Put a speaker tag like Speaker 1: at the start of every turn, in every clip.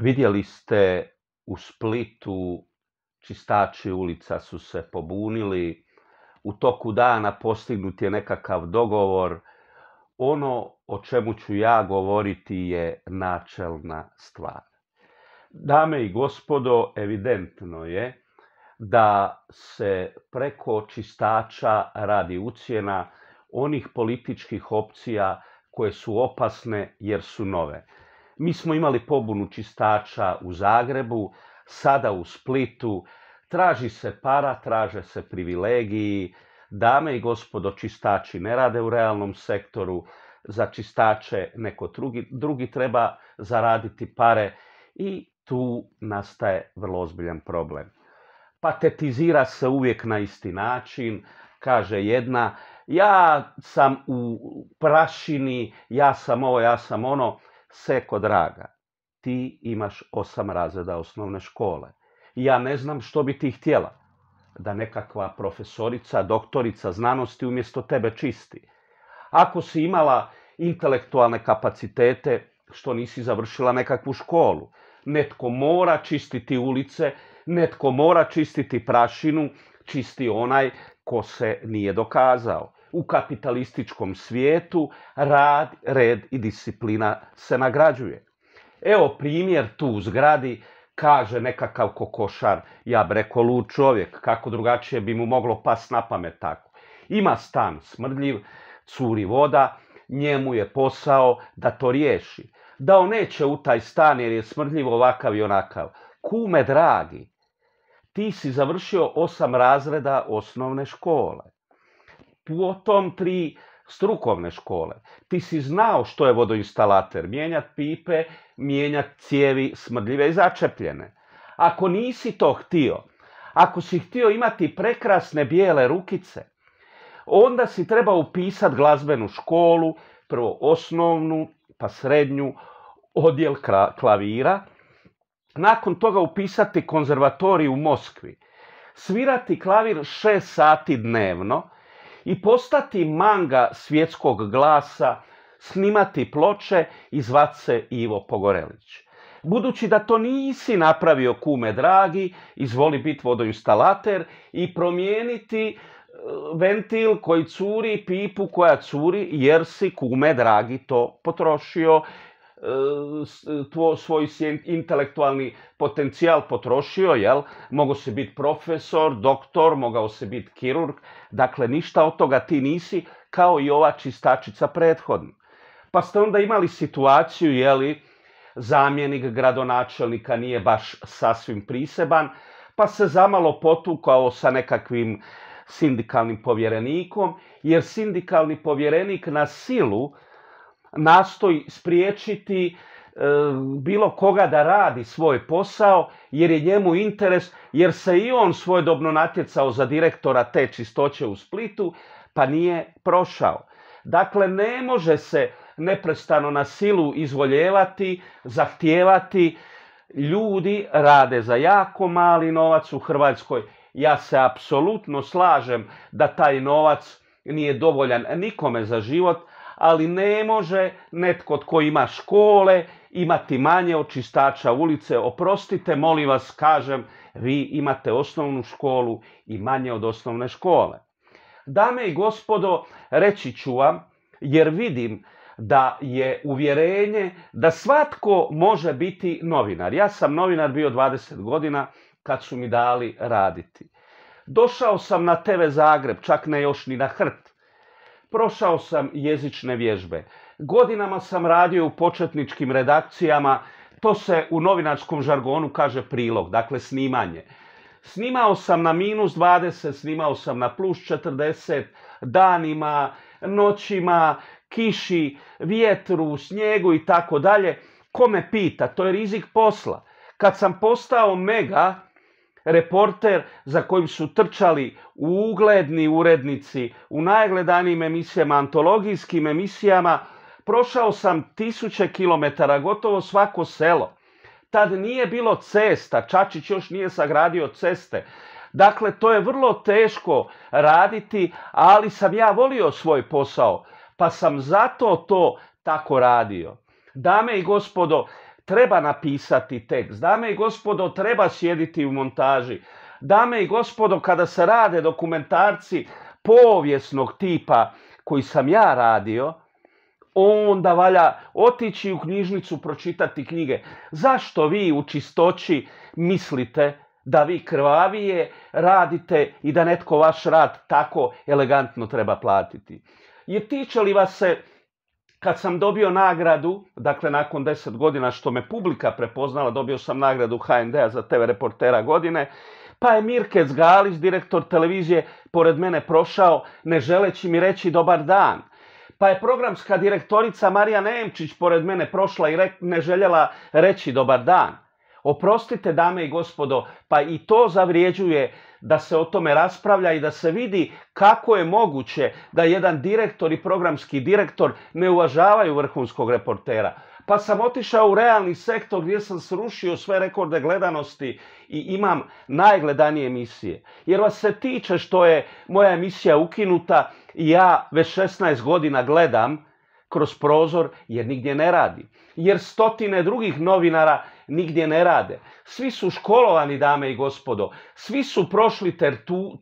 Speaker 1: Vidjeli ste u Splitu čistači ulica su se pobunili, u toku dana postignut je nekakav dogovor. Ono o čemu ću ja govoriti je načelna stvar. Dame i gospodo, evidentno je da se preko čistača radi ucjena onih političkih opcija koje su opasne jer su nove. Mi smo imali pobunu čistača u Zagrebu, sada u Splitu. Traži se para, traže se privilegiji. Dame i gospodo, čistači ne rade u realnom sektoru. Za čistače neko drugi, drugi treba zaraditi pare i tu nastaje vrlo ozbiljan problem. Patetizira se uvijek na isti način, kaže jedna, ja sam u prašini, ja sam ovo, ja sam ono. Seko, draga, ti imaš osam razreda osnovne škole. Ja ne znam što bi ti htjela. Da nekakva profesorica, doktorica znanosti umjesto tebe čisti. Ako si imala intelektualne kapacitete, što nisi završila nekakvu školu. Netko mora čistiti ulice, netko mora čistiti prašinu, čisti onaj ko se nije dokazao u kapitalističkom svijetu rad, red i disciplina se nagrađuje. Evo primjer tu u zgradi kaže nekakav kokošar, ja bi rekao čovjek, kako drugačije bi mu moglo pas na pamet tako. Ima stan smrdljiv, curi voda, njemu je posao da to riješi. Da on neće u taj stan jer je smrdljiv ovakav i onakav. Kume dragi, ti si završio osam razreda osnovne škole potom tri strukovne škole. Ti si znao što je vodoinstalater, mijenjat pipe, mijenjati cijevi smrdljive i začepljene. Ako nisi to htio, ako si htio imati prekrasne bijele rukice, onda si treba upisati glazbenu školu, prvo osnovnu, pa srednju, odjel klavira, nakon toga upisati konzervatorij u Moskvi, svirati klavir šest sati dnevno, i postati manga svjetskog glasa, snimati ploče i zvat se Ivo Pogorelić. Budući da to nisi napravio kume dragi, izvoli biti vodoinstalater i promijeniti e, ventil koji curi, pipu koja curi jer si kume dragi to potrošio Tvo svoj intelektualni potencijal potrošio, jel? Mogao se biti profesor, doktor, mogao se biti kirurg, dakle ništa od toga ti nisi, kao i ova čistačica prethodna. Pa ste onda imali situaciju, jeli, zamjenik gradonačelnika nije baš sasvim priseban, pa se zamalo potukao sa nekakvim sindikalnim povjerenikom, jer sindikalni povjerenik na silu nastoji spriječiti e, bilo koga da radi svoj posao jer je njemu interes, jer se i on svojedobno natjecao za direktora te čistoće u Splitu pa nije prošao. Dakle, ne može se neprestano na silu izvoljevati, zahtijevati. Ljudi rade za jako mali novac u Hrvatskoj. Ja se apsolutno slažem da taj novac nije dovoljan nikome za život, ali ne može netko tko ima škole imati manje od čistača ulice. Oprostite, molim vas, kažem, vi imate osnovnu školu i manje od osnovne škole. Dame i gospodo, reći ću vam, jer vidim da je uvjerenje da svatko može biti novinar. Ja sam novinar bio 20 godina kad su mi dali raditi. Došao sam na TV Zagreb, čak ne još ni na Hrt prošao sam jezične vježbe. Godinama sam radio u početničkim redakcijama, to se u novinarskom žargonu kaže prilog, dakle snimanje. Snimao sam na minus 20, snimao sam na plus 40, danima, noćima, kiši, vjetru, snijegu i tako dalje. Ko me pita, to je rizik posla. Kad sam postao mega, reporter za kojim su trčali ugledni urednici u najgledanijim emisijama, antologijskim emisijama. Prošao sam tisuće kilometara, gotovo svako selo. Tad nije bilo cesta, Čačić još nije sagradio ceste. Dakle, to je vrlo teško raditi, ali sam ja volio svoj posao, pa sam zato to tako radio. Dame i gospodo, treba napisati tekst. Dame i gospodo, treba sjediti u montaži. Dame i gospodo, kada se rade dokumentarci povijesnog tipa koji sam ja radio, onda valja otići u knjižnicu, pročitati knjige. Zašto vi u čistoći mislite da vi krvavije radite i da netko vaš rad tako elegantno treba platiti? Je tiče li vas se kad sam dobio nagradu, dakle nakon deset godina što me publika prepoznala, dobio sam nagradu HND-a za TV reportera godine, pa je Mirkec Galić, direktor televizije, pored mene prošao ne želeći mi reći dobar dan. Pa je programska direktorica Marija Nemčić pored mene prošla i ne željela reći dobar dan. Oprostite, dame i gospodo, pa i to zavrijeđuje da se o tome raspravlja i da se vidi kako je moguće da jedan direktor i programski direktor ne uvažavaju vrhunskog reportera. Pa sam otišao u realni sektor gdje sam srušio sve rekorde gledanosti i imam najgledanije emisije. Jer vas se tiče što je moja emisija ukinuta i ja već 16 godina gledam kroz prozor jer nigdje ne radi. Jer stotine drugih novinara nigdje ne rade. Svi su školovani, dame i gospodo. Svi su prošli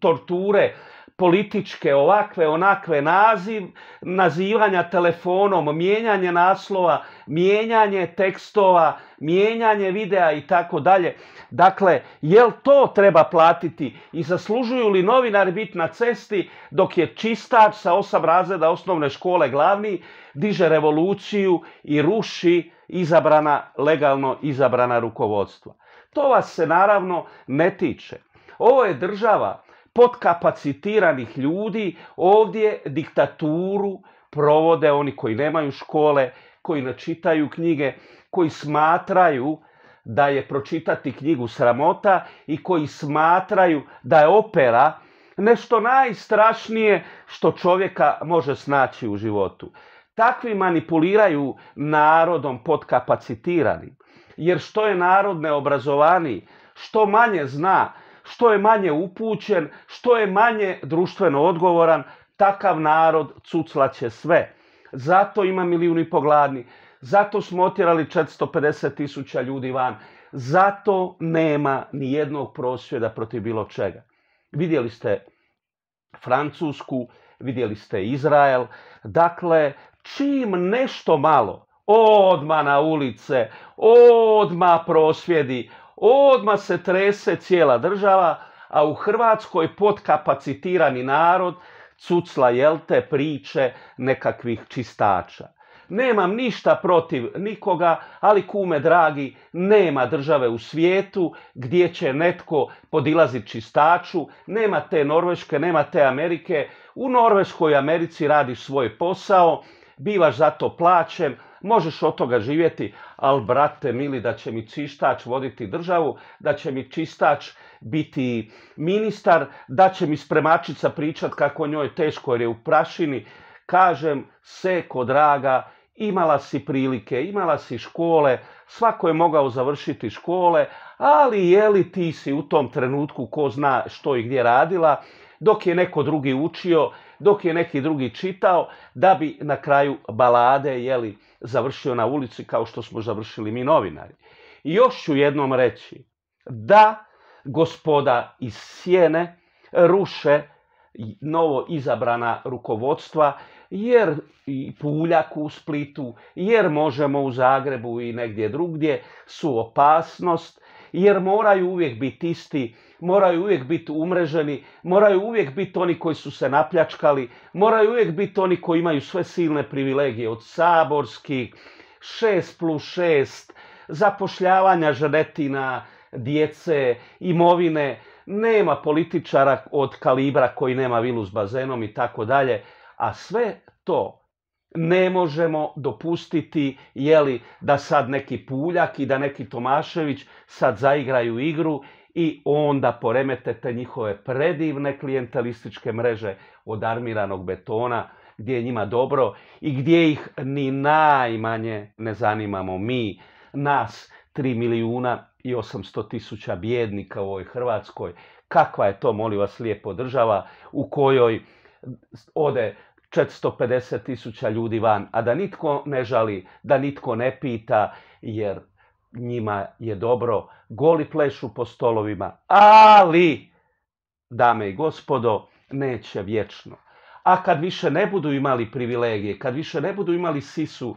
Speaker 1: torture, političke, ovakve, onakve naziv, nazivanja telefonom, mijenjanje naslova, mijenjanje tekstova, mijenjanje videa i tako dalje. Dakle, jel to treba platiti i zaslužuju li novinari biti na cesti dok je čistač sa osam razreda osnovne škole glavni diže revoluciju i ruši izabrana, legalno izabrana rukovodstva. To vas se naravno ne tiče. Ovo je država podkapacitiranih ljudi ovdje diktaturu provode oni koji nemaju škole, koji ne čitaju knjige, koji smatraju da je pročitati knjigu sramota i koji smatraju da je opera nešto najstrašnije što čovjeka može snaći u životu. Takvi manipuliraju narodom podkapacitiranim. Jer što je narod neobrazovaniji, što manje zna, što je manje upućen, što je manje društveno odgovoran, takav narod će sve. Zato ima milijun i po gladni. Zato smo otjerali 450 tisuća ljudi van. Zato nema ni jednog prosvjeda protiv bilo čega. Vidjeli ste Francusku, vidjeli ste Izrael. Dakle, čim nešto malo, odma na ulice, odma prosvjedi, Odma se trese cijela država, a u Hrvatskoj podkapacitirani narod cucla jelte priče nekakvih čistača. Nemam ništa protiv nikoga, ali kume dragi, nema države u svijetu gdje će netko podilaziti čistaču, nema te Norveške, nema te Amerike. U Norveškoj Americi radiš svoj posao, bivaš zato plaćen, Možeš od toga živjeti, ali brate mili da će mi čistač voditi državu, da će mi čistač biti ministar, da će mi spremačica pričat kako njoj je teško jer je u prašini. Kažem, seko draga, imala si prilike, imala si škole, svako je mogao završiti škole, ali je li ti si u tom trenutku ko zna što i gdje radila, dok je neko drugi učio, dok je neki drugi čitao, da bi na kraju balade jeli, završio na ulici kao što smo završili mi novinari. još ću jednom reći da gospoda iz sjene ruše novo izabrana rukovodstva, jer i Puljak u Splitu, jer možemo u Zagrebu i negdje drugdje, su opasnost, jer moraju uvijek biti isti moraju uvijek biti umreženi, moraju uvijek biti oni koji su se napljačkali, moraju uvijek biti oni koji imaju sve silne privilegije od saborskih, 6 plus 6, zapošljavanja ženetina, djece, imovine, nema političara od kalibra koji nema vilu s bazenom i tako dalje, a sve to ne možemo dopustiti jeli, da sad neki Puljak i da neki Tomašević sad zaigraju igru i onda poremete te njihove predivne klijentelističke mreže od armiranog betona gdje je njima dobro i gdje ih ni najmanje ne zanimamo mi, nas 3 milijuna i 800 tisuća bjednika u ovoj Hrvatskoj. Kakva je to, molim vas, lijepo država u kojoj ode 450 tisuća ljudi van, a da nitko ne žali, da nitko ne pita, jer njima je dobro, goli plešu po stolovima, ali, dame i gospodo, neće vječno. A kad više ne budu imali privilegije, kad više ne budu imali sisu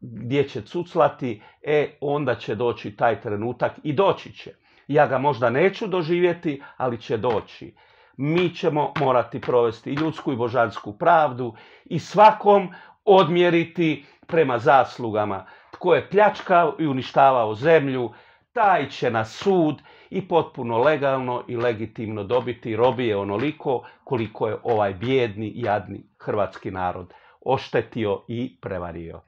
Speaker 1: gdje će cuclati, e, onda će doći taj trenutak i doći će. Ja ga možda neću doživjeti, ali će doći. Mi ćemo morati provesti i ljudsku i božansku pravdu i svakom odmjeriti prema zaslugama tko je pljačkao i uništavao zemlju, taj će na sud i potpuno legalno i legitimno dobiti robije onoliko koliko je ovaj bijedni, jadni hrvatski narod oštetio i prevario.